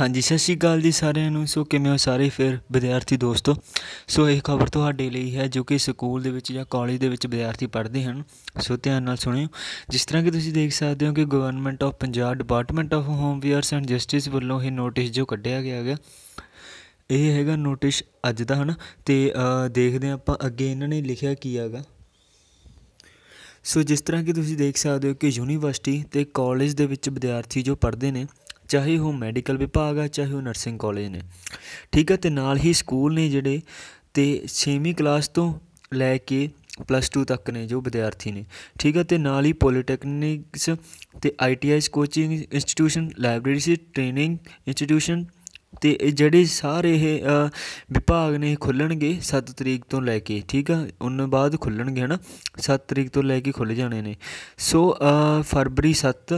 ਹਾਂਜੀ ਸਤਿ ਸ਼੍ਰੀ ਅਕਾਲ ਜੀ ਸਾਰਿਆਂ ਨੂੰ ਸੋ ਕਿਵੇਂ ਹੋ ਸਾਰੇ ਫਿਰ ਵਿਦਿਆਰਥੀ ਦੋਸਤੋ ਸੋ ਇਹ ਖਬਰ ਤੁਹਾਡੇ ਲਈ ਹੈ ਜੋ ਕਿ ਸਕੂਲ ਦੇ ਵਿੱਚ ਜਾਂ ਕਾਲਜ ਦੇ ਵਿੱਚ ਵਿਦਿਆਰਥੀ ਪੜ੍ਹਦੇ ਹਨ ਸੋ ਧਿਆਨ ਨਾਲ ਸੁਣਿਓ ਜਿਸ ਤਰ੍ਹਾਂ ਕਿ ਤੁਸੀਂ ਦੇਖ ਸਕਦੇ ਹੋ ਕਿ government of Punjab department of home affairs and justice ਵੱਲੋਂ ਇਹ ਨੋਟਿਸ ਜੋ ਕੱਢਿਆ ਗਿਆ ਹੈਗਾ ਇਹ ਹੈਗਾ ਨੋਟਿਸ ਅੱਜ ਦਾ ਹਨ ਤੇ ਦੇਖਦੇ ਆਪਾਂ ਅੱਗੇ ਇਹਨਾਂ ਨੇ ਲਿਖਿਆ ਕੀ ਹੈਗਾ ਸੋ ਜਿਸ ਤਰ੍ਹਾਂ ਕਿ ਤੁਸੀਂ ਦੇਖ ਸਕਦੇ ਹੋ ਕਿ ਯੂਨੀਵਰਸਿਟੀ ਤੇ ਕਾਲਜ ਦੇ ਵਿੱਚ ਵਿਦਿਆਰਥੀ ਜੋ ਪੜ੍ਹਦੇ ਨੇ ਚਾਹੇ ਉਹ ਮੈਡੀਕਲ ਵਿਭਾਗ ਆ ਚਾਹੇ ਉਹ ਨਰਸਿੰਗ ਕਾਲਜ ਨੇ ਠੀਕ ਹੈ ਤੇ ਨਾਲ ਹੀ ਸਕੂਲ ਨੇ ਜਿਹੜੇ ਤੇ 6ਵੀਂ ਕਲਾਸ ਤੋਂ ਲੈ ਕੇ ਪਲੱਸ 2 ਤੱਕ ਨੇ ਜੋ ਵਿਦਿਆਰਥੀ ਨੇ ਠੀਕ ਹੈ ਤੇ ਨਾਲ ਹੀ ਪੋਲੀਟੈਕਨਿਕਸ ਤੇ ਆਈਟੀਆਈਸ ਕੋਚਿੰਗ ਇੰਸਟੀਟਿਊਸ਼ਨ ਸੀ ਟ੍ਰੇਨਿੰਗ ਇੰਸਟੀਟਿਊਸ਼ਨ ਇਹ ਜਿਹੜੇ ਸਾਰੇ ਇਹ ਵਿਭਾਗ ਨੇ ਖੁੱਲਣਗੇ 7 ਤਰੀਕ ਤੋਂ ਲੈ ਕੇ ਠੀਕ ਆ ਉਹਨਾਂ ਬਾਅਦ ਖੁੱਲਣਗੇ ਹਨਾ 7 ਤਰੀਕ ਤੋਂ ਲੈ ਕੇ ਖੁੱਲ ਜਾਣੇ ਨੇ ਸੋ ਫਰਵਰੀ 7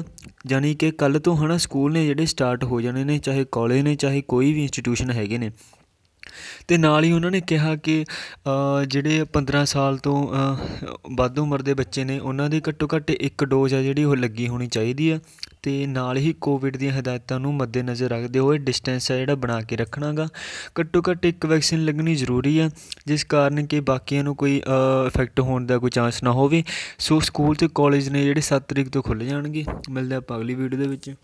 ਯਾਨੀ ਕਿ ਕੱਲ ਤੋਂ ਹਨਾ ਸਕੂਲ ਨੇ ਜਿਹੜੇ ਸਟਾਰਟ ਹੋ ਜਾਣੇ ਨੇ ਚਾਹੇ ਕਾਲਜ ਨੇ ਚਾਹੇ ਕੋਈ ਵੀ ਇੰਸਟੀਟਿਊਸ਼ਨ ਹੈਗੇ ਨੇ ਤੇ ਨਾਲ ਹੀ ਉਹਨਾਂ ਨੇ ਕਿਹਾ ਕਿ ਜਿਹੜੇ 15 ਸਾਲ ਤੋਂ ਵੱਧ ਉਮਰ ਦੇ ਬੱਚੇ ਨੇ ਉਹਨਾਂ ਦੀ ਘੱਟੋ ਘੱਟ ਇੱਕ ਡੋਜ਼ ਆ ਜਿਹੜੀ ਉਹ ਲੱਗੀ ਹੋਣੀ ਚਾਹੀਦੀ ਆ ਤੇ ਨਾਲ ਹੀ ਕੋਵਿਡ ਦੀਆਂ ਹਦਾਇਤਾਂ ਨੂੰ ਮੱਦੇਨਜ਼ਰ ਰੱਖਦੇ ਹੋਏ ਡਿਸਟੈਂਸ ਹੈ ਜਿਹੜਾ ਬਣਾ ਕੇ ਰੱਖਣਾਗਾ ਘੱਟੋ ਘੱਟ ਇੱਕ ਵੈਕਸੀਨ ਲੱਗਣੀ ਜ਼ਰੂਰੀ ਹੈ ਜਿਸ ਕਾਰਨ ਕਿ ਬਾਕੀਆਂ ਨੂੰ ਕੋਈ ਇਫੈਕਟ ਹੋਣ ਦਾ ਕੋਈ ਚਾਂਸ ਨਾ ਹੋਵੇ ਸੋ ਸਕੂਲ ਤੇ ਕਾਲਜ ਨੇ ਜਿਹੜੇ 7 ਤਰੀਕ ਤੋਂ ਖੁੱਲ ਜਾਣਗੇ ਮਿਲਦੇ ਆਪਾਂ ਅਗਲੀ ਵੀਡੀਓ ਦੇ ਵਿੱਚ